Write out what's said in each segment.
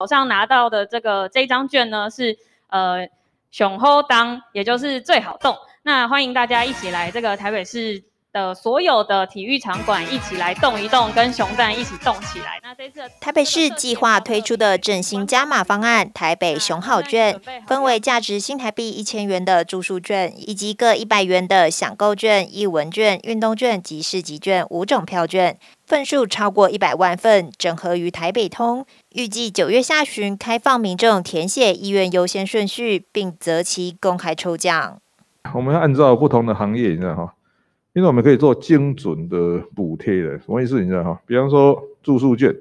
手上拿到的这个这张券呢，是呃熊猴当，也就是最好动。那欢迎大家一起来这个台北市。的所有的体育场馆一起来动一动，跟熊蛋一起动起来。那这次台北市计划推出的振兴加码方案——台北熊好券，分为价值新台币一千元的住宿券，以及各一百元的享购券、艺文券、运动券及市集券五种票券，份数超过一百万份，整合于台北通。预计九月下旬开放民众填写意愿优先顺序，并择期公开抽奖。我们要按照不同的行业，你知道吗？因为我们可以做精准的补贴的，什么意思？你知道哈？比方说住宿券，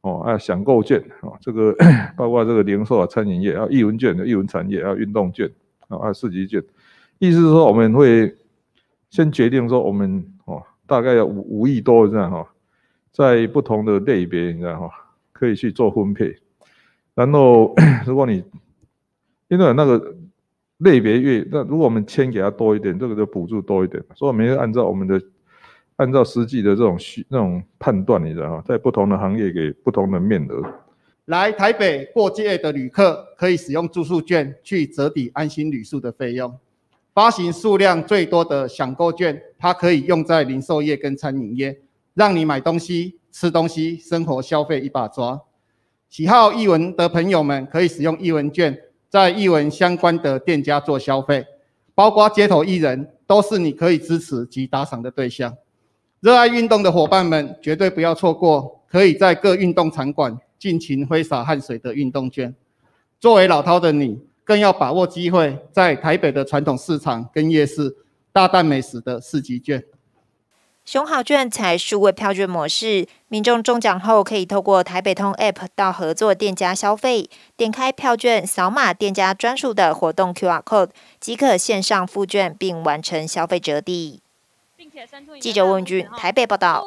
哦，按享购券，啊，这个 包括这个零售啊、餐饮业啊、艺文券的文产业啊、运动券啊、啊，四级券，意思是说我们会先决定说我们哦，大概要五五亿多这样哈，在不同的类别，你知道哈，可以去做分配。然后，如果你因为那个。类别越那，如果我们签给他多一点，这个就补助多一点。所以，我们按照我们的，按照实际的这种需那种判断，你知道吗？在不同的行业给不同的面额。来台北过界的旅客可以使用住宿券去折抵安心旅宿的费用。发行数量最多的享购券，它可以用在零售业跟餐饮业，让你买东西、吃东西、生活消费一把抓。喜好译文的朋友们可以使用译文券。在艺文相关的店家做消费，包括街头艺人，都是你可以支持及打赏的对象。热爱运动的伙伴们，绝对不要错过，可以在各运动场馆尽情挥洒汗水的运动券。作为老饕的你，更要把握机会，在台北的传统市场跟夜市大啖美食的市集券。熊好券采数位票券模式，民众中奖后可以透过台北通 App 到合作店家消费，点开票券，扫码店家专属的活动 QR Code 即可线上付券并完成消费折抵。记者问君台北报道。